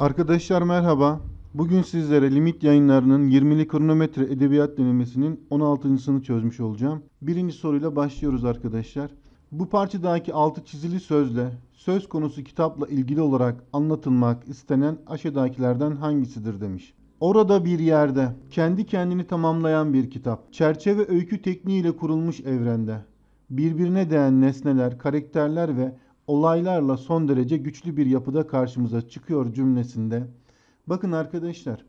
Arkadaşlar merhaba. Bugün sizlere limit yayınlarının 20'li kronometre edebiyat denemesinin 16.sını çözmüş olacağım. Birinci soruyla başlıyoruz arkadaşlar. Bu parçadaki altı çizili sözle söz konusu kitapla ilgili olarak anlatılmak istenen aşağıdakilerden hangisidir demiş. Orada bir yerde kendi kendini tamamlayan bir kitap, çerçeve öykü tekniğiyle kurulmuş evrende birbirine değen nesneler, karakterler ve olaylarla son derece güçlü bir yapıda karşımıza çıkıyor cümlesinde. Bakın arkadaşlar,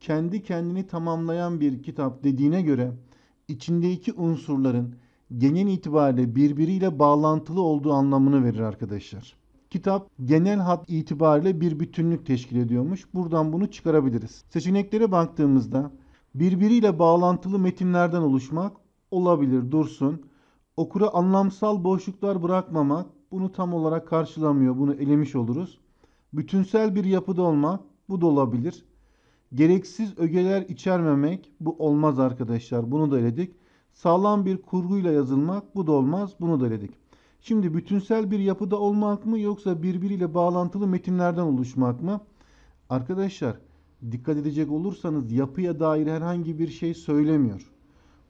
kendi kendini tamamlayan bir kitap dediğine göre içindeki unsurların genel itibariyle birbiriyle bağlantılı olduğu anlamını verir arkadaşlar. Kitap genel hat itibariyle bir bütünlük teşkil ediyormuş. Buradan bunu çıkarabiliriz. Seçeneklere baktığımızda birbiriyle bağlantılı metinlerden oluşmak olabilir dursun. Okura anlamsal boşluklar bırakmamak bunu tam olarak karşılamıyor. Bunu elemiş oluruz. Bütünsel bir yapıda olma bu da olabilir. Gereksiz ögeler içermemek bu olmaz arkadaşlar. Bunu da eledik. Sağlam bir kurguyla yazılmak bu da olmaz. Bunu da eledik. Şimdi bütünsel bir yapıda olmak mı yoksa birbiriyle bağlantılı metinlerden oluşmak mı? Arkadaşlar dikkat edecek olursanız yapıya dair herhangi bir şey söylemiyor.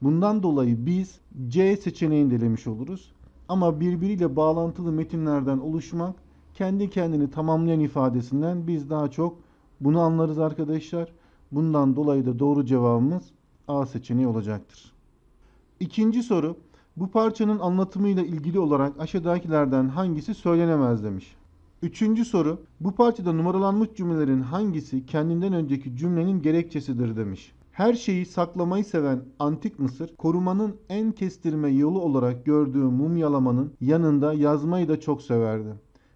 Bundan dolayı biz C seçeneğini delemiş oluruz ama birbiriyle bağlantılı metinlerden oluşmak kendi kendini tamamlayan ifadesinden biz daha çok bunu anlarız arkadaşlar. Bundan dolayı da doğru cevabımız A seçeneği olacaktır. İkinci soru bu parçanın anlatımıyla ilgili olarak aşağıdakilerden hangisi söylenemez demiş. Üçüncü soru bu parçada numaralanmış cümlelerin hangisi kendinden önceki cümlenin gerekçesidir demiş. Her şeyi saklamayı seven antik Mısır, korumanın en kestirme yolu olarak gördüğü mumyalamanın yanında yazmayı da çok severdi.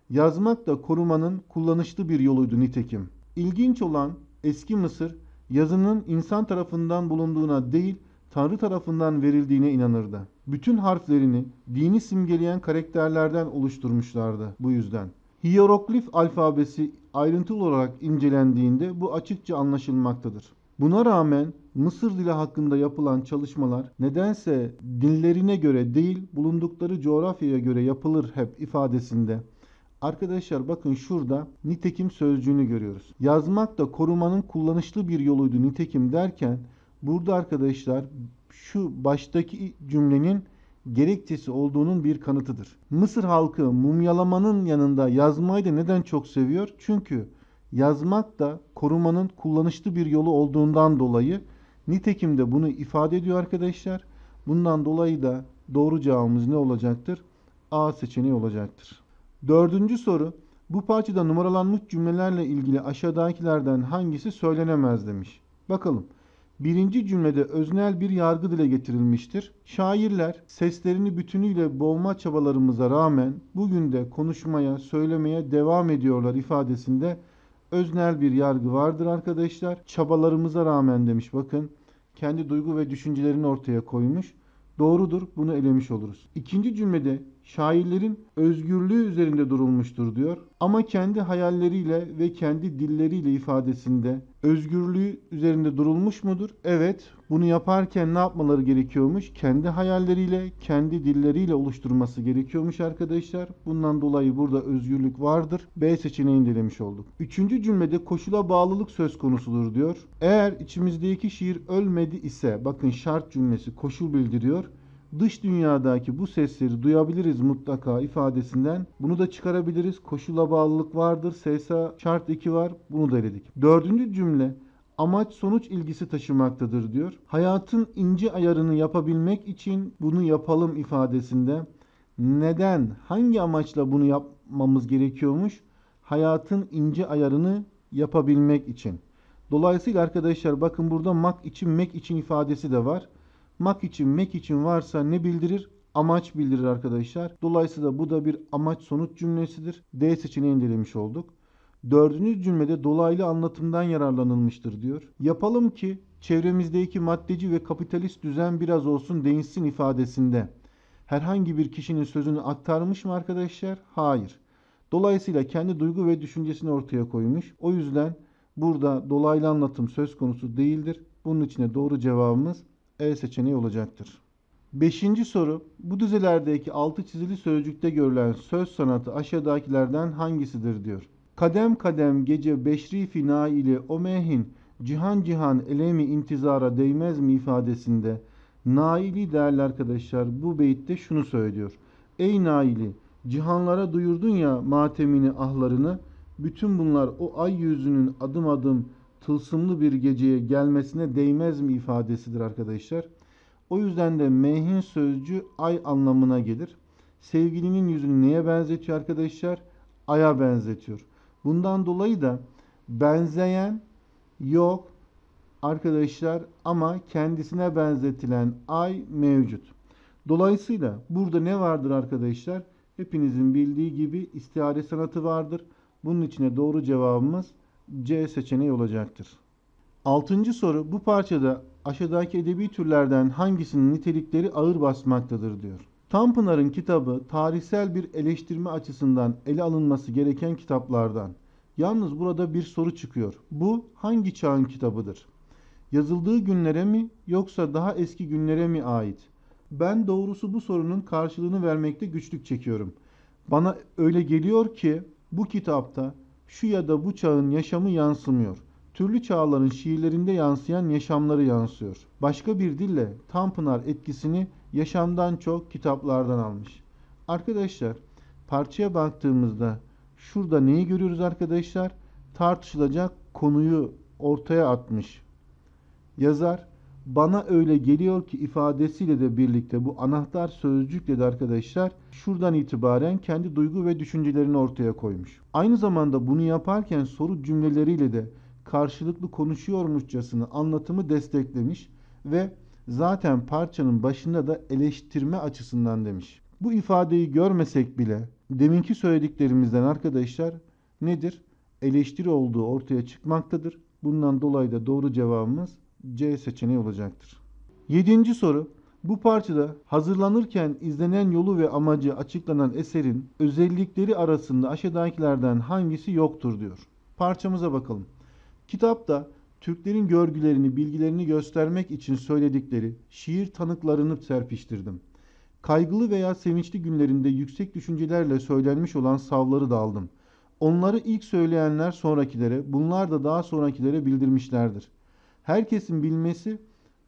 Yazmak da korumanın kullanışlı bir yoluydu nitekim. İlginç olan eski Mısır, yazının insan tarafından bulunduğuna değil, Tanrı tarafından verildiğine inanırdı. Bütün harflerini dini simgeleyen karakterlerden oluşturmuşlardı bu yüzden. Hieroglif alfabesi ayrıntılı olarak incelendiğinde bu açıkça anlaşılmaktadır. Buna rağmen Mısır dili hakkında yapılan çalışmalar nedense dinlerine göre değil bulundukları coğrafyaya göre yapılır hep ifadesinde. Arkadaşlar bakın şurada nitekim sözcüğünü görüyoruz. Yazmak da korumanın kullanışlı bir yoluydu nitekim derken burada arkadaşlar şu baştaki cümlenin gerekçesi olduğunun bir kanıtıdır. Mısır halkı mumyalamanın yanında yazmayı da neden çok seviyor? Çünkü yazmak da korumanın kullanışlı bir yolu olduğundan dolayı nitekim de bunu ifade ediyor arkadaşlar. Bundan dolayı da doğru cevabımız ne olacaktır? A seçeneği olacaktır. Dördüncü soru. Bu parçada numaralanmış cümlelerle ilgili aşağıdakilerden hangisi söylenemez demiş. Bakalım. Birinci cümlede öznel bir yargı dile getirilmiştir. Şairler seslerini bütünüyle boğma çabalarımıza rağmen bugün de konuşmaya, söylemeye devam ediyorlar ifadesinde öznel bir yargı vardır arkadaşlar. Çabalarımıza rağmen demiş bakın kendi duygu ve düşüncelerini ortaya koymuş. Doğrudur bunu elemiş oluruz. İkinci cümlede şairlerin özgürlüğü üzerinde durulmuştur diyor. Ama kendi hayalleriyle ve kendi dilleriyle ifadesinde özgürlüğü üzerinde durulmuş mudur? Evet. Bunu yaparken ne yapmaları gerekiyormuş? Kendi hayalleriyle, kendi dilleriyle oluşturması gerekiyormuş arkadaşlar. Bundan dolayı burada özgürlük vardır. B seçeneğini dilemiş olduk. Üçüncü cümlede koşula bağlılık söz konusudur diyor. Eğer içimizdeki şiir ölmedi ise, bakın şart cümlesi koşul bildiriyor dış dünyadaki bu sesleri duyabiliriz mutlaka ifadesinden bunu da çıkarabiliriz. Koşula bağlılık vardır. SSA şart 2 var. Bunu da eledik. Dördüncü cümle amaç sonuç ilgisi taşımaktadır diyor. Hayatın ince ayarını yapabilmek için bunu yapalım ifadesinde neden, hangi amaçla bunu yapmamız gerekiyormuş? Hayatın ince ayarını yapabilmek için. Dolayısıyla arkadaşlar bakın burada mak için, mek için ifadesi de var. Mak için, mek için varsa ne bildirir? Amaç bildirir arkadaşlar. Dolayısıyla bu da bir amaç sonuç cümlesidir. D seçeneği indirilmiş olduk. Dördüncü cümlede dolaylı anlatımdan yararlanılmıştır diyor. Yapalım ki çevremizdeki maddeci ve kapitalist düzen biraz olsun değinsin ifadesinde. Herhangi bir kişinin sözünü aktarmış mı arkadaşlar? Hayır. Dolayısıyla kendi duygu ve düşüncesini ortaya koymuş. O yüzden burada dolaylı anlatım söz konusu değildir. Bunun içine doğru cevabımız e seçeneği olacaktır. Beşinci soru. Bu dizelerdeki altı çizili sözcükte görülen söz sanatı aşağıdakilerden hangisidir diyor. Kadem kadem gece beşri fina ile o mehin cihan cihan elemi intizara değmez mi ifadesinde Naili değerli arkadaşlar bu beyitte şunu söylüyor. Ey Naili cihanlara duyurdun ya matemini ahlarını bütün bunlar o ay yüzünün adım adım tılsımlı bir geceye gelmesine değmez mi ifadesidir arkadaşlar. O yüzden de mehin sözcü ay anlamına gelir. Sevgilinin yüzünü neye benzetiyor arkadaşlar? Ay'a benzetiyor. Bundan dolayı da benzeyen yok arkadaşlar ama kendisine benzetilen ay mevcut. Dolayısıyla burada ne vardır arkadaşlar? Hepinizin bildiği gibi istihare sanatı vardır. Bunun içine doğru cevabımız C seçeneği olacaktır. Altıncı soru bu parçada aşağıdaki edebi türlerden hangisinin nitelikleri ağır basmaktadır diyor. Tanpınar'ın kitabı tarihsel bir eleştirme açısından ele alınması gereken kitaplardan. Yalnız burada bir soru çıkıyor. Bu hangi çağın kitabıdır? Yazıldığı günlere mi yoksa daha eski günlere mi ait? Ben doğrusu bu sorunun karşılığını vermekte güçlük çekiyorum. Bana öyle geliyor ki bu kitapta şu ya da bu çağın yaşamı yansımıyor. Türlü çağların şiirlerinde yansıyan yaşamları yansıyor. Başka bir dille Tanpınar etkisini yaşamdan çok kitaplardan almış. Arkadaşlar parçaya baktığımızda şurada neyi görüyoruz arkadaşlar? Tartışılacak konuyu ortaya atmış. Yazar bana öyle geliyor ki ifadesiyle de birlikte bu anahtar sözcükle de arkadaşlar şuradan itibaren kendi duygu ve düşüncelerini ortaya koymuş. Aynı zamanda bunu yaparken soru cümleleriyle de karşılıklı konuşuyormuşçasına anlatımı desteklemiş ve zaten parçanın başında da eleştirme açısından demiş. Bu ifadeyi görmesek bile deminki söylediklerimizden arkadaşlar nedir? Eleştiri olduğu ortaya çıkmaktadır. Bundan dolayı da doğru cevabımız C seçeneği olacaktır. Yedinci soru. Bu parçada hazırlanırken izlenen yolu ve amacı açıklanan eserin özellikleri arasında aşağıdakilerden hangisi yoktur diyor. Parçamıza bakalım. Kitapta Türklerin görgülerini, bilgilerini göstermek için söyledikleri şiir tanıklarını serpiştirdim. Kaygılı veya sevinçli günlerinde yüksek düşüncelerle söylenmiş olan savları da aldım. Onları ilk söyleyenler sonrakilere, bunlar da daha sonrakilere bildirmişlerdir herkesin bilmesi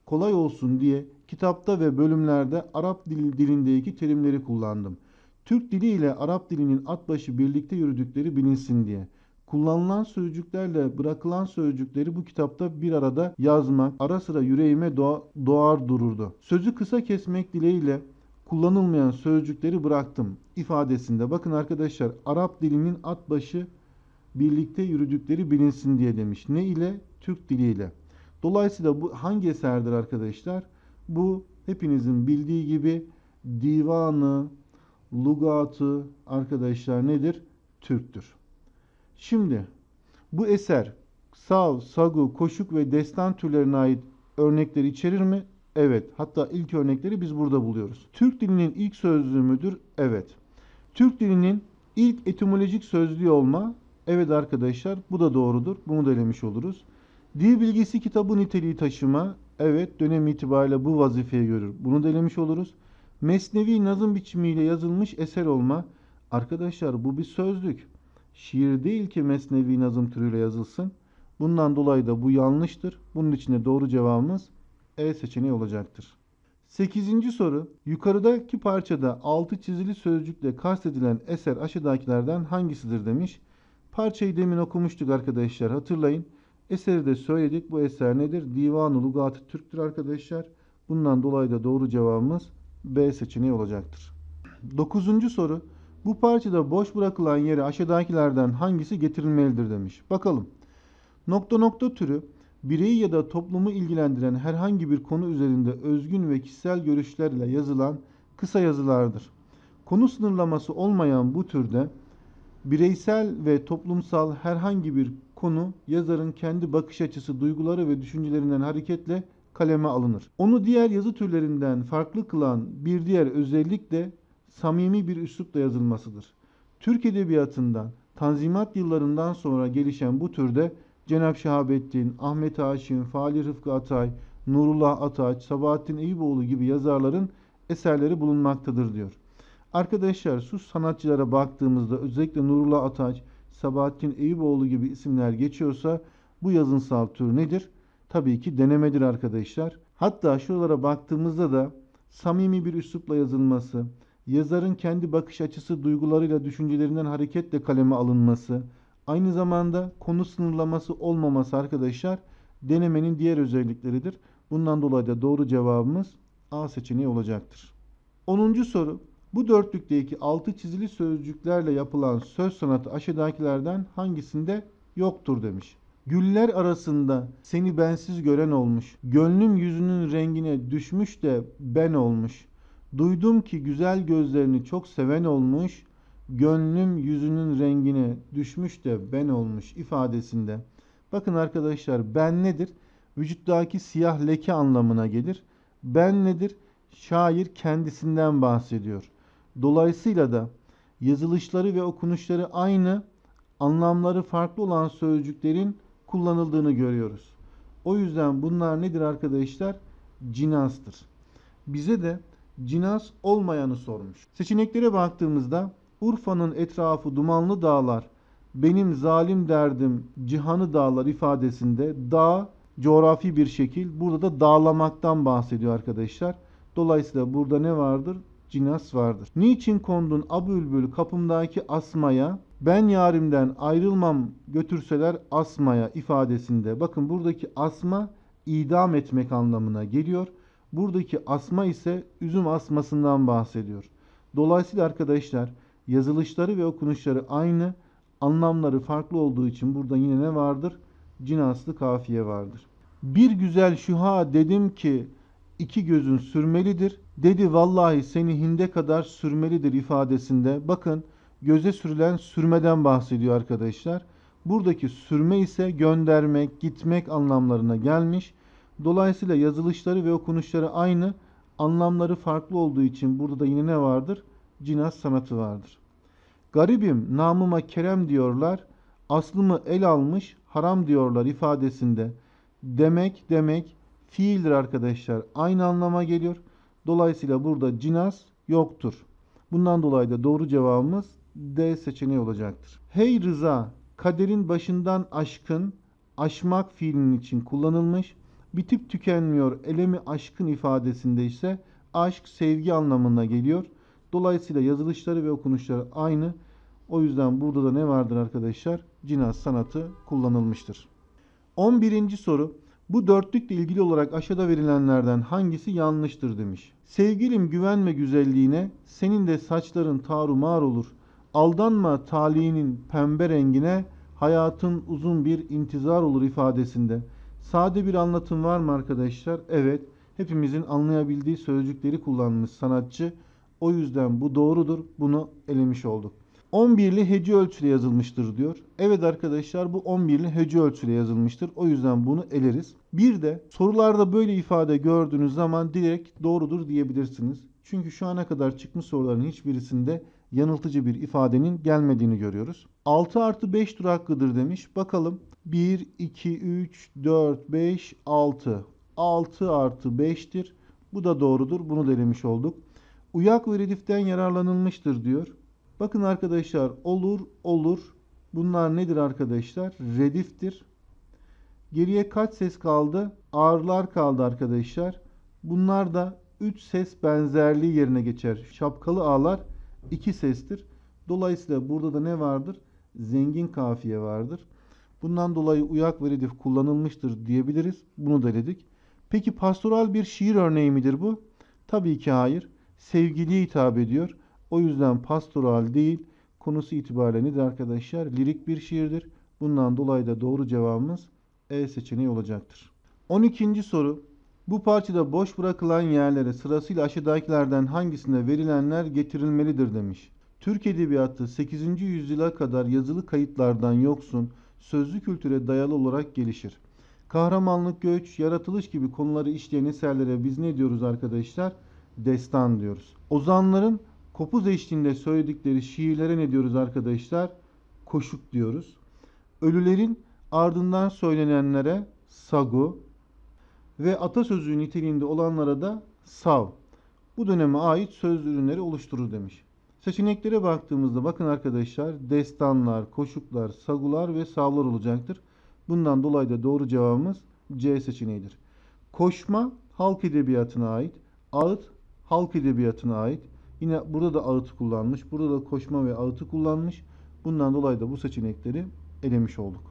kolay olsun diye kitapta ve bölümlerde Arap dilindeki terimleri kullandım. Türk dili ile Arap dilinin at başı birlikte yürüdükleri bilinsin diye. Kullanılan sözcüklerle bırakılan sözcükleri bu kitapta bir arada yazmak ara sıra yüreğime doğa, doğar dururdu. Sözü kısa kesmek dileğiyle kullanılmayan sözcükleri bıraktım ifadesinde. Bakın arkadaşlar Arap dilinin at başı birlikte yürüdükleri bilinsin diye demiş. Ne ile? Türk diliyle. Dolayısıyla bu hangi eserdir arkadaşlar? Bu hepinizin bildiği gibi divanı, lugatı arkadaşlar nedir? Türktür. Şimdi bu eser sav, sagu, koşuk ve destan türlerine ait örnekleri içerir mi? Evet. Hatta ilk örnekleri biz burada buluyoruz. Türk dilinin ilk sözlüğü müdür? Evet. Türk dilinin ilk etimolojik sözlüğü olma. Evet arkadaşlar bu da doğrudur. Bunu da elemiş oluruz. Dil bilgisi kitabı niteliği taşıma, evet dönem itibariyle bu vazifeye görür. Bunu denemiş oluruz. Mesnevi nazım biçimiyle yazılmış eser olma. Arkadaşlar bu bir sözlük. Şiir değil ki mesnevi nazım türüyle yazılsın. Bundan dolayı da bu yanlıştır. Bunun için de doğru cevabımız E seçeneği olacaktır. 8. soru. Yukarıdaki parçada altı çizili sözcükle kastedilen eser aşağıdakilerden hangisidir demiş. Parçayı demin okumuştuk arkadaşlar hatırlayın. Eseri de söyledik. Bu eser nedir? Divan-ı Lugat-ı Türk'tür arkadaşlar. Bundan dolayı da doğru cevabımız B seçeneği olacaktır. Dokuzuncu soru. Bu parçada boş bırakılan yere aşağıdakilerden hangisi getirilmelidir demiş. Bakalım. Nokta nokta türü bireyi ya da toplumu ilgilendiren herhangi bir konu üzerinde özgün ve kişisel görüşlerle yazılan kısa yazılardır. Konu sınırlaması olmayan bu türde Bireysel ve toplumsal herhangi bir konu yazarın kendi bakış açısı, duyguları ve düşüncelerinden hareketle kaleme alınır. Onu diğer yazı türlerinden farklı kılan bir diğer özellik de samimi bir üslupla yazılmasıdır. Türk edebiyatından Tanzimat yıllarından sonra gelişen bu türde Cenab-ı Şahabettin, Ahmet Haşim, Fali Rıfkı Atay, Nurullah Ataç, Sabahattin Eyüboğlu gibi yazarların eserleri bulunmaktadır diyor. Arkadaşlar sus sanatçılara baktığımızda özellikle Nurullah Ataç, Sabahattin Eyüboğlu gibi isimler geçiyorsa bu yazınsal tür nedir? Tabii ki denemedir arkadaşlar. Hatta şuralara baktığımızda da samimi bir üslupla yazılması, yazarın kendi bakış açısı duygularıyla düşüncelerinden hareketle kaleme alınması, aynı zamanda konu sınırlaması olmaması arkadaşlar denemenin diğer özellikleridir. Bundan dolayı da doğru cevabımız A seçeneği olacaktır. 10. soru bu dörtlükteki altı çizili sözcüklerle yapılan söz sanatı aşağıdakilerden hangisinde yoktur demiş. Güller arasında seni bensiz gören olmuş. Gönlüm yüzünün rengine düşmüş de ben olmuş. Duydum ki güzel gözlerini çok seven olmuş. Gönlüm yüzünün rengine düşmüş de ben olmuş ifadesinde. Bakın arkadaşlar ben nedir? Vücuttaki siyah leke anlamına gelir. Ben nedir? Şair kendisinden bahsediyor. Dolayısıyla da yazılışları ve okunuşları aynı, anlamları farklı olan sözcüklerin kullanıldığını görüyoruz. O yüzden bunlar nedir arkadaşlar? Cinastır. Bize de cinas olmayanı sormuş. Seçeneklere baktığımızda Urfa'nın etrafı dumanlı dağlar, benim zalim derdim cihanı dağlar ifadesinde dağ coğrafi bir şekil. Burada da dağlamaktan bahsediyor arkadaşlar. Dolayısıyla burada ne vardır? cinas vardır. Niçin kondun abülbül kapımdaki asmaya ben yarimden ayrılmam götürseler asmaya ifadesinde. Bakın buradaki asma idam etmek anlamına geliyor. Buradaki asma ise üzüm asmasından bahsediyor. Dolayısıyla arkadaşlar yazılışları ve okunuşları aynı, anlamları farklı olduğu için burada yine ne vardır? Cinaslı kafiye vardır. Bir güzel şuha dedim ki iki gözün sürmelidir. Dedi vallahi seni hinde kadar sürmelidir ifadesinde. Bakın göze sürülen sürmeden bahsediyor arkadaşlar. Buradaki sürme ise göndermek, gitmek anlamlarına gelmiş. Dolayısıyla yazılışları ve okunuşları aynı. Anlamları farklı olduğu için burada da yine ne vardır? Cinaz sanatı vardır. Garibim namıma Kerem diyorlar. Aslımı el almış haram diyorlar ifadesinde. Demek demek fiildir arkadaşlar. Aynı anlama geliyor. Dolayısıyla burada cinas yoktur. Bundan dolayı da doğru cevabımız D seçeneği olacaktır. Hey Rıza, kaderin başından aşkın, aşmak fiilinin için kullanılmış. Bitip tükenmiyor elemi aşkın ifadesinde ise aşk sevgi anlamına geliyor. Dolayısıyla yazılışları ve okunuşları aynı. O yüzden burada da ne vardır arkadaşlar? Cinas sanatı kullanılmıştır. 11. soru bu dörtlükle ilgili olarak aşağıda verilenlerden hangisi yanlıştır demiş. Sevgilim güvenme güzelliğine, senin de saçların tarumar olur. Aldanma talihinin pembe rengine, hayatın uzun bir intizar olur ifadesinde. Sade bir anlatım var mı arkadaşlar? Evet, hepimizin anlayabildiği sözcükleri kullanmış sanatçı. O yüzden bu doğrudur, bunu elemiş olduk. 11'li hece ölçüyle yazılmıştır diyor. Evet arkadaşlar bu 11'li hece ölçüyle yazılmıştır. O yüzden bunu eleriz. Bir de sorularda böyle ifade gördüğünüz zaman direkt doğrudur diyebilirsiniz. Çünkü şu ana kadar çıkmış soruların hiçbirisinde yanıltıcı bir ifadenin gelmediğini görüyoruz. 6 artı 5 duraklıdır demiş. Bakalım 1, 2, 3, 4, 5, 6. 6 artı 5'tir. Bu da doğrudur. Bunu da olduk. Uyak ve rediften yararlanılmıştır diyor. Bakın arkadaşlar olur olur. Bunlar nedir arkadaşlar? Rediftir. Geriye kaç ses kaldı? Ağırlar kaldı arkadaşlar. Bunlar da 3 ses benzerliği yerine geçer. Şapkalı ağlar 2 sestir. Dolayısıyla burada da ne vardır? Zengin kafiye vardır. Bundan dolayı uyak ve redif kullanılmıştır diyebiliriz. Bunu da dedik. Peki pastoral bir şiir örneği midir bu? Tabii ki hayır. Sevgiliye hitap ediyor. O yüzden pastoral değil, konusu itibariyle nedir arkadaşlar? Lirik bir şiirdir. Bundan dolayı da doğru cevabımız E seçeneği olacaktır. 12. soru. Bu parçada boş bırakılan yerlere sırasıyla aşağıdakilerden hangisinde verilenler getirilmelidir demiş. Türk Edebiyatı 8. yüzyıla kadar yazılı kayıtlardan yoksun, sözlü kültüre dayalı olarak gelişir. Kahramanlık, göç, yaratılış gibi konuları işleyen eserlere biz ne diyoruz arkadaşlar? Destan diyoruz. Ozanların Kopuz eşliğinde söyledikleri şiirlere ne diyoruz arkadaşlar? Koşuk diyoruz. Ölülerin ardından söylenenlere sagu ve atasözü niteliğinde olanlara da sav. Bu döneme ait söz ürünleri oluşturur demiş. Seçeneklere baktığımızda bakın arkadaşlar destanlar, koşuklar, sagular ve savlar olacaktır. Bundan dolayı da doğru cevabımız C seçeneğidir. Koşma halk edebiyatına ait, ağıt halk edebiyatına ait, Yine burada da ağıtı kullanmış. Burada da koşma ve ağıtı kullanmış. Bundan dolayı da bu seçenekleri elemiş olduk.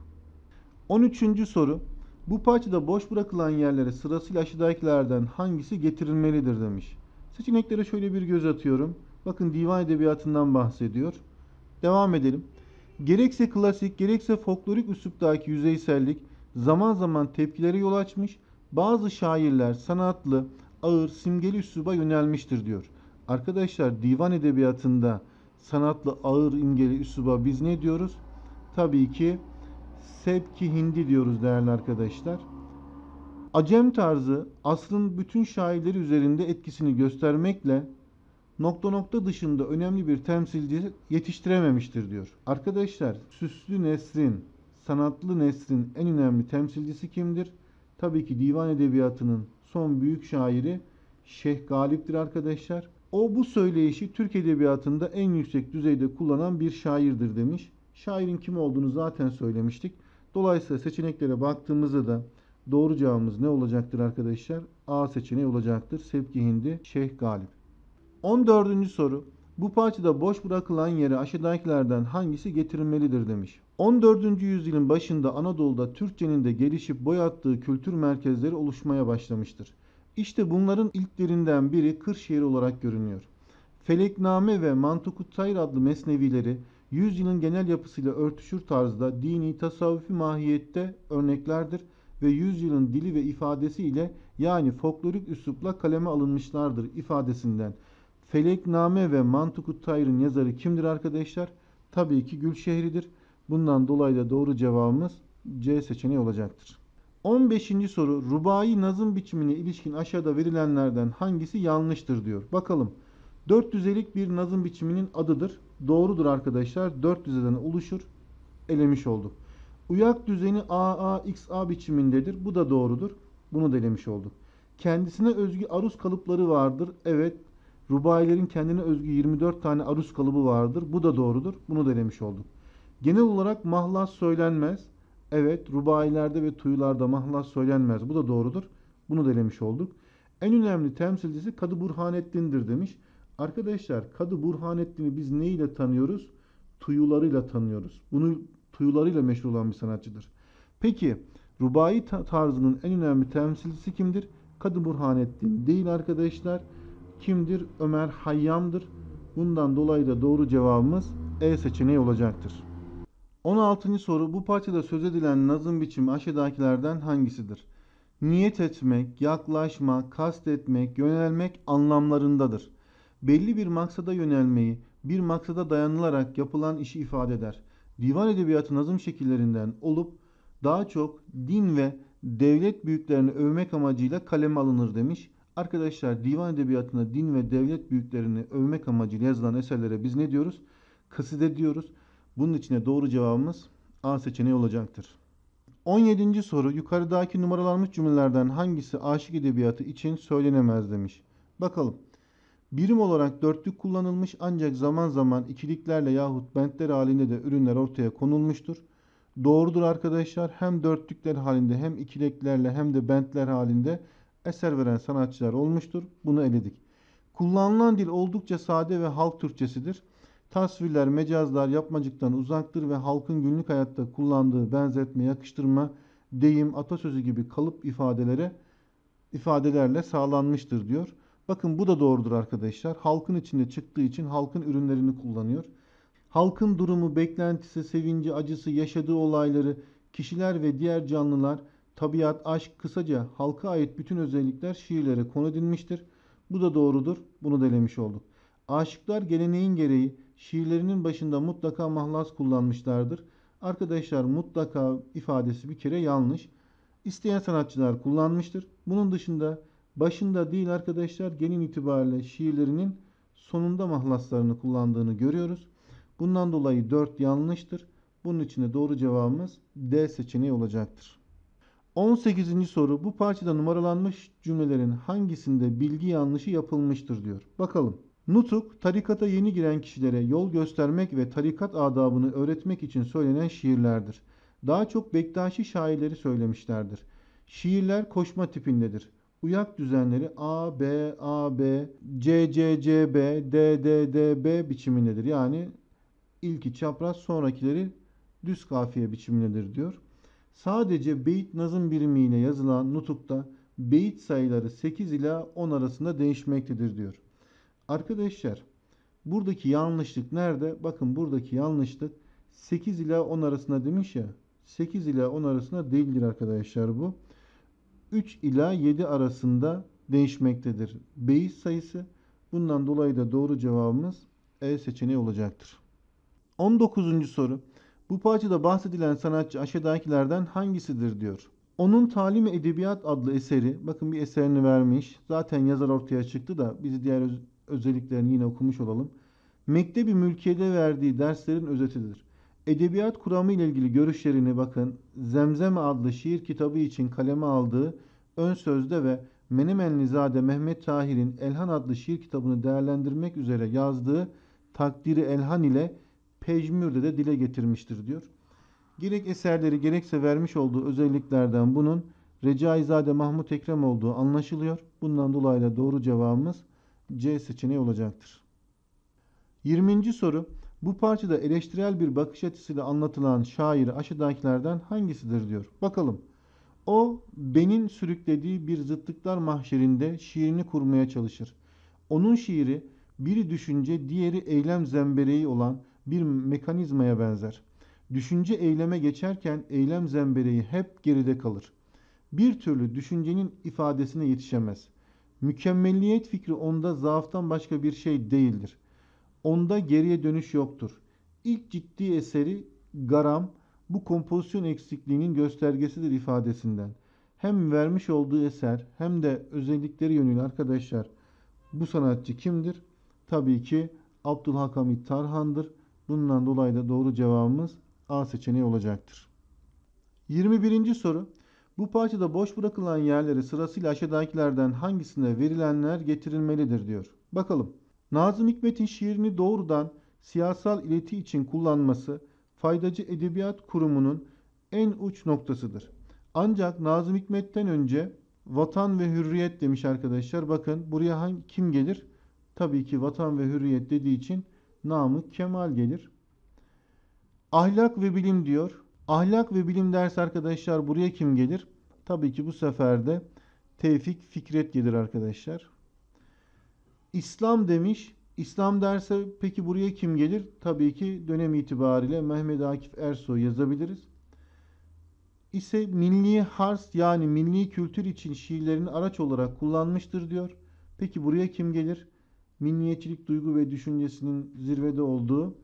13. soru. Bu parçada boş bırakılan yerlere sırasıyla aşağıdakilerden hangisi getirilmelidir demiş. Seçeneklere şöyle bir göz atıyorum. Bakın divan edebiyatından bahsediyor. Devam edelim. Gerekse klasik, gerekse folklorik üsluptaki yüzeysellik zaman zaman tepkilere yol açmış, bazı şairler sanatlı, ağır, simgeli üsluba yönelmiştir diyor. Arkadaşlar divan edebiyatında sanatlı ağır imgeli üsluba biz ne diyoruz? Tabii ki Sebki Hindi diyoruz değerli arkadaşlar. Acem tarzı aslında bütün şairleri üzerinde etkisini göstermekle nokta nokta dışında önemli bir temsilci yetiştirememiştir diyor. Arkadaşlar süslü nesrin, sanatlı nesrin en önemli temsilcisi kimdir? Tabii ki divan edebiyatının son büyük şairi Şeyh Galip'tir arkadaşlar. O bu söyleyişi Türk edebiyatında en yüksek düzeyde kullanan bir şairdir demiş. Şairin kim olduğunu zaten söylemiştik. Dolayısıyla seçeneklere baktığımızda da doğru cevabımız ne olacaktır arkadaşlar? A seçeneği olacaktır. Sevki Hindi, Şeyh Galip. 14. soru. Bu parçada boş bırakılan yere aşağıdakilerden hangisi getirilmelidir demiş. 14. yüzyılın başında Anadolu'da Türkçenin de gelişip boyattığı kültür merkezleri oluşmaya başlamıştır. İşte bunların ilklerinden biri Kırşehir olarak görünüyor. Felekname ve Mantukut adlı mesnevileri yüzyılın genel yapısıyla örtüşür tarzda dini tasavvufi mahiyette örneklerdir ve yüzyılın dili ve ifadesiyle yani folklorik üslupla kaleme alınmışlardır ifadesinden. Felekname ve Mantukut yazarı kimdir arkadaşlar? Tabii ki Gülşehir'idir. Bundan dolayı da doğru cevabımız C seçeneği olacaktır. 15. soru rubai nazım biçimine ilişkin aşağıda verilenlerden hangisi yanlıştır diyor. Bakalım. Dört düzelik bir nazım biçiminin adıdır. Doğrudur arkadaşlar. Dört düzeden oluşur. Elemiş olduk. Uyak düzeni AAxA biçimindedir. Bu da doğrudur. Bunu da elemiş olduk. Kendisine özgü aruz kalıpları vardır. Evet. Rubailerin kendine özgü 24 tane aruz kalıbı vardır. Bu da doğrudur. Bunu da elemiş olduk. Genel olarak mahlas söylenmez. Evet rubailerde ve tuyularda mahlas söylenmez. Bu da doğrudur. Bunu delemiş olduk. En önemli temsilcisi Kadı Burhanettin'dir demiş. Arkadaşlar Kadı Burhanettin'i biz ne ile tanıyoruz? Tuyularıyla tanıyoruz. Bunu tuyularıyla meşhur olan bir sanatçıdır. Peki rubai tarzının en önemli temsilcisi kimdir? Kadı Burhanettin değil arkadaşlar. Kimdir? Ömer Hayyam'dır. Bundan dolayı da doğru cevabımız E seçeneği olacaktır. 16. soru bu parçada söz edilen nazım biçimi aşağıdakilerden hangisidir? Niyet etmek, yaklaşma, kastetmek, yönelmek anlamlarındadır. Belli bir maksada yönelmeyi, bir maksada dayanılarak yapılan işi ifade eder. Divan edebiyatı nazım şekillerinden olup daha çok din ve devlet büyüklerini övmek amacıyla kaleme alınır demiş. Arkadaşlar divan edebiyatına din ve devlet büyüklerini övmek amacıyla yazılan eserlere biz ne diyoruz? Kaside diyoruz. Bunun içine doğru cevabımız A seçeneği olacaktır. 17. soru yukarıdaki numaralanmış cümlelerden hangisi aşık edebiyatı için söylenemez demiş. Bakalım. Birim olarak dörtlük kullanılmış ancak zaman zaman ikiliklerle yahut bentler halinde de ürünler ortaya konulmuştur. Doğrudur arkadaşlar hem dörtlükler halinde hem ikiliklerle hem de bentler halinde eser veren sanatçılar olmuştur. Bunu eledik. Kullanılan dil oldukça sade ve halk Türkçesidir. Tasvirler, mecazlar yapmacıktan uzaktır ve halkın günlük hayatta kullandığı benzetme, yakıştırma, deyim, atasözü gibi kalıp ifadelere ifadelerle sağlanmıştır diyor. Bakın bu da doğrudur arkadaşlar. Halkın içinde çıktığı için halkın ürünlerini kullanıyor. Halkın durumu, beklentisi, sevinci, acısı, yaşadığı olayları, kişiler ve diğer canlılar, tabiat, aşk, kısaca halka ait bütün özellikler şiirlere konu edilmiştir. Bu da doğrudur. Bunu delemiş olduk. Aşıklar geleneğin gereği şiirlerinin başında mutlaka mahlas kullanmışlardır. Arkadaşlar mutlaka ifadesi bir kere yanlış. İsteyen sanatçılar kullanmıştır. Bunun dışında başında değil arkadaşlar genel itibariyle şiirlerinin sonunda mahlaslarını kullandığını görüyoruz. Bundan dolayı 4 yanlıştır. Bunun için de doğru cevabımız D seçeneği olacaktır. 18. soru bu parçada numaralanmış cümlelerin hangisinde bilgi yanlışı yapılmıştır diyor. Bakalım. Nutuk, tarikata yeni giren kişilere yol göstermek ve tarikat adabını öğretmek için söylenen şiirlerdir. Daha çok Bektaşi şairleri söylemişlerdir. Şiirler koşma tipindedir. Uyak düzenleri A, B, A, B, C, C, C, B, D, D, D, B biçimindedir. Yani ilki çapraz sonrakileri düz kafiye biçimindedir diyor. Sadece beyit nazım birimiyle yazılan nutukta beyit sayıları 8 ila 10 arasında değişmektedir diyor. Arkadaşlar buradaki yanlışlık nerede? Bakın buradaki yanlışlık 8 ile 10 arasında demiş ya. 8 ile 10 arasında değildir arkadaşlar bu. 3 ila 7 arasında değişmektedir. Beyiz sayısı. Bundan dolayı da doğru cevabımız E seçeneği olacaktır. 19. soru. Bu parçada bahsedilen sanatçı aşağıdakilerden hangisidir diyor. Onun Talim Edebiyat adlı eseri, bakın bir eserini vermiş. Zaten yazar ortaya çıktı da bizi diğer özelliklerini yine okumuş olalım. Mektebi mülkiyede verdiği derslerin özetidir. Edebiyat kuramı ile ilgili görüşlerini bakın Zemzem adlı şiir kitabı için kaleme aldığı ön sözde ve Menemenlizade Mehmet Tahir'in Elhan adlı şiir kitabını değerlendirmek üzere yazdığı takdiri Elhan ile Pejmür'de de dile getirmiştir diyor. Gerek eserleri gerekse vermiş olduğu özelliklerden bunun Recaizade Mahmut Ekrem olduğu anlaşılıyor. Bundan dolayı da doğru cevabımız C seçeneği olacaktır. 20. soru. Bu parçada eleştirel bir bakış açısıyla anlatılan şair aşağıdakilerden hangisidir diyor. Bakalım. O benin sürüklediği bir zıtlıklar mahşerinde şiirini kurmaya çalışır. Onun şiiri biri düşünce diğeri eylem zembereği olan bir mekanizmaya benzer. Düşünce eyleme geçerken eylem zembereği hep geride kalır. Bir türlü düşüncenin ifadesine yetişemez. Mükemmelliyet fikri onda zaaftan başka bir şey değildir. Onda geriye dönüş yoktur. İlk ciddi eseri Garam bu kompozisyon eksikliğinin göstergesidir ifadesinden. Hem vermiş olduğu eser hem de özellikleri yönüyle arkadaşlar bu sanatçı kimdir? Tabii ki Abdülhakamit Tarhan'dır. Bundan dolayı da doğru cevabımız A seçeneği olacaktır. 21. soru bu parçada boş bırakılan yerleri sırasıyla aşağıdakilerden hangisine verilenler getirilmelidir diyor. Bakalım. Nazım Hikmet'in şiirini doğrudan siyasal ileti için kullanması faydacı edebiyat kurumunun en uç noktasıdır. Ancak Nazım Hikmet'ten önce vatan ve hürriyet demiş arkadaşlar. Bakın buraya hangi, kim gelir? Tabii ki vatan ve hürriyet dediği için namı Kemal gelir. Ahlak ve bilim diyor. Ahlak ve bilim dersi arkadaşlar buraya kim gelir? Tabii ki bu sefer de Tevfik Fikret gelir arkadaşlar. İslam demiş. İslam derse peki buraya kim gelir? Tabii ki dönem itibariyle Mehmet Akif Ersoy yazabiliriz. İse milli hars yani milli kültür için şiirlerini araç olarak kullanmıştır diyor. Peki buraya kim gelir? Milliyetçilik duygu ve düşüncesinin zirvede olduğu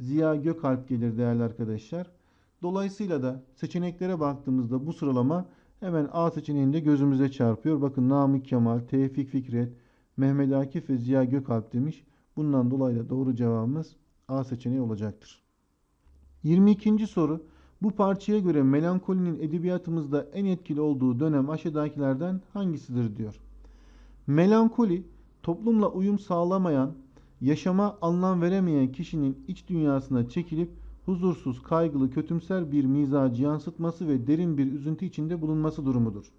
Ziya Gökalp gelir değerli arkadaşlar. Dolayısıyla da seçeneklere baktığımızda bu sıralama hemen A seçeneğinde gözümüze çarpıyor. Bakın Namık Kemal, Tevfik Fikret, Mehmet Akif ve Ziya Gökalp demiş. Bundan dolayı da doğru cevabımız A seçeneği olacaktır. 22. soru. Bu parçaya göre melankolinin edebiyatımızda en etkili olduğu dönem aşağıdakilerden hangisidir diyor. Melankoli toplumla uyum sağlamayan, yaşama anlam veremeyen kişinin iç dünyasına çekilip huzursuz, kaygılı, kötümser bir mizacı yansıtması ve derin bir üzüntü içinde bulunması durumudur.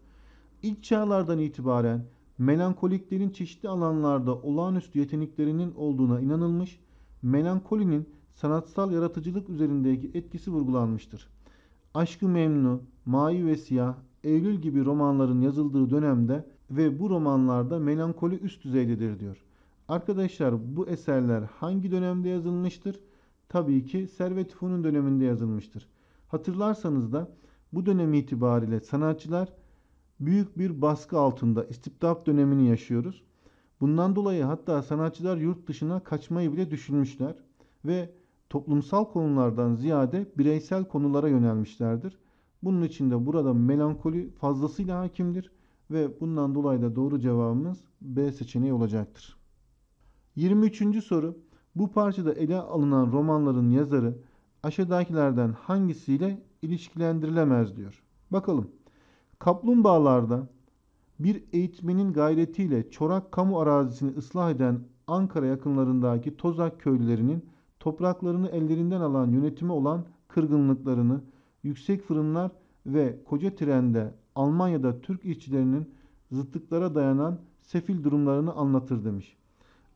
İlk çağlardan itibaren melankoliklerin çeşitli alanlarda olağanüstü yeteneklerinin olduğuna inanılmış, melankolinin sanatsal yaratıcılık üzerindeki etkisi vurgulanmıştır. Aşkı Memnu, Mayi ve Siyah, Eylül gibi romanların yazıldığı dönemde ve bu romanlarda melankoli üst düzeydedir diyor. Arkadaşlar bu eserler hangi dönemde yazılmıştır? tabii ki Servet Fu'nun döneminde yazılmıştır. Hatırlarsanız da bu dönem itibariyle sanatçılar büyük bir baskı altında istibdat dönemini yaşıyoruz. Bundan dolayı hatta sanatçılar yurt dışına kaçmayı bile düşünmüşler ve toplumsal konulardan ziyade bireysel konulara yönelmişlerdir. Bunun için de burada melankoli fazlasıyla hakimdir ve bundan dolayı da doğru cevabımız B seçeneği olacaktır. 23. soru bu parçada ele alınan romanların yazarı aşağıdakilerden hangisiyle ilişkilendirilemez diyor. Bakalım. Kaplumbağalarda bir eğitmenin gayretiyle çorak kamu arazisini ıslah eden Ankara yakınlarındaki Tozak köylülerinin topraklarını ellerinden alan yönetime olan kırgınlıklarını, yüksek fırınlar ve koca trende Almanya'da Türk işçilerinin zıtlıklara dayanan sefil durumlarını anlatır demiş.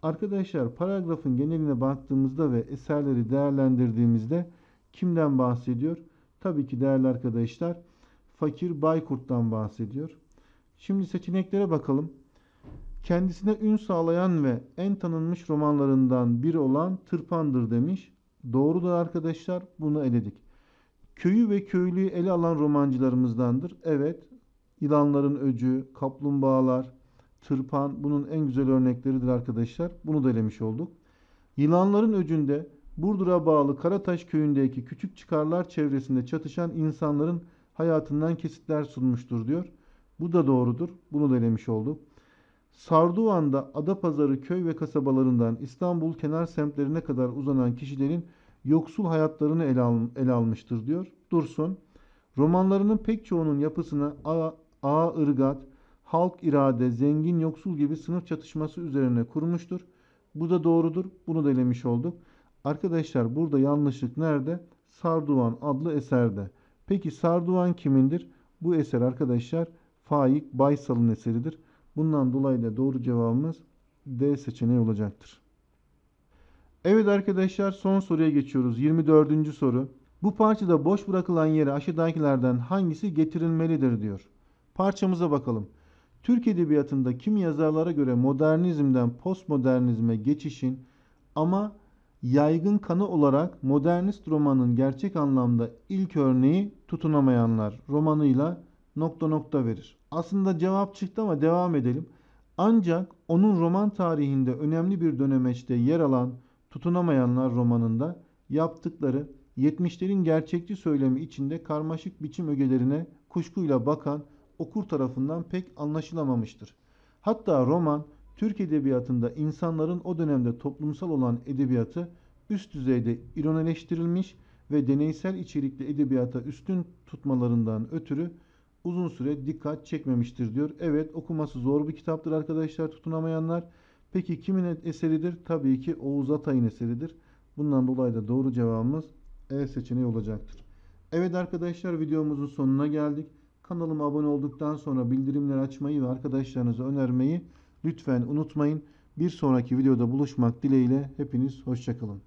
Arkadaşlar paragrafın geneline baktığımızda ve eserleri değerlendirdiğimizde kimden bahsediyor? Tabii ki değerli arkadaşlar fakir Baykurt'tan bahsediyor. Şimdi seçeneklere bakalım. Kendisine ün sağlayan ve en tanınmış romanlarından biri olan Tırpan'dır demiş. Doğrudur arkadaşlar bunu eledik. Köyü ve köylüyü ele alan romancılarımızdandır. Evet yılanların öcü, kaplumbağalar, tırpan bunun en güzel örnekleridir arkadaşlar. Bunu da elemiş olduk. Yılanların öcünde Burdur'a bağlı Karataş köyündeki küçük çıkarlar çevresinde çatışan insanların hayatından kesitler sunmuştur diyor. Bu da doğrudur. Bunu da elemiş olduk. Sarduvan'da Adapazarı köy ve kasabalarından İstanbul kenar semtlerine kadar uzanan kişilerin yoksul hayatlarını ele, al ele almıştır diyor. Dursun. Romanlarının pek çoğunun yapısına A. A. Irgat, halk irade, zengin, yoksul gibi sınıf çatışması üzerine kurmuştur. Bu da doğrudur. Bunu da elemiş olduk. Arkadaşlar burada yanlışlık nerede? Sarduvan adlı eserde. Peki Sarduvan kimindir? Bu eser arkadaşlar Faik Baysal'ın eseridir. Bundan dolayı da doğru cevabımız D seçeneği olacaktır. Evet arkadaşlar son soruya geçiyoruz. 24. soru. Bu parçada boş bırakılan yere aşağıdakilerden hangisi getirilmelidir diyor. Parçamıza bakalım. Türk edebiyatında kim yazarlara göre modernizmden postmodernizme geçişin ama yaygın kanı olarak modernist romanın gerçek anlamda ilk örneği tutunamayanlar romanıyla nokta nokta verir. Aslında cevap çıktı ama devam edelim. Ancak onun roman tarihinde önemli bir dönemeçte yer alan Tutunamayanlar romanında yaptıkları 70'lerin gerçekçi söylemi içinde karmaşık biçim ögelerine kuşkuyla bakan okur tarafından pek anlaşılamamıştır. Hatta roman Türk edebiyatında insanların o dönemde toplumsal olan edebiyatı üst düzeyde ironileştirilmiş ve deneysel içerikli edebiyata üstün tutmalarından ötürü uzun süre dikkat çekmemiştir diyor. Evet okuması zor bir kitaptır arkadaşlar tutunamayanlar. Peki kimin eseridir? Tabii ki Oğuz Atay'ın eseridir. Bundan dolayı da doğru cevabımız E seçeneği olacaktır. Evet arkadaşlar videomuzun sonuna geldik. Kanalıma abone olduktan sonra bildirimleri açmayı ve arkadaşlarınıza önermeyi lütfen unutmayın. Bir sonraki videoda buluşmak dileğiyle hepiniz hoşçakalın.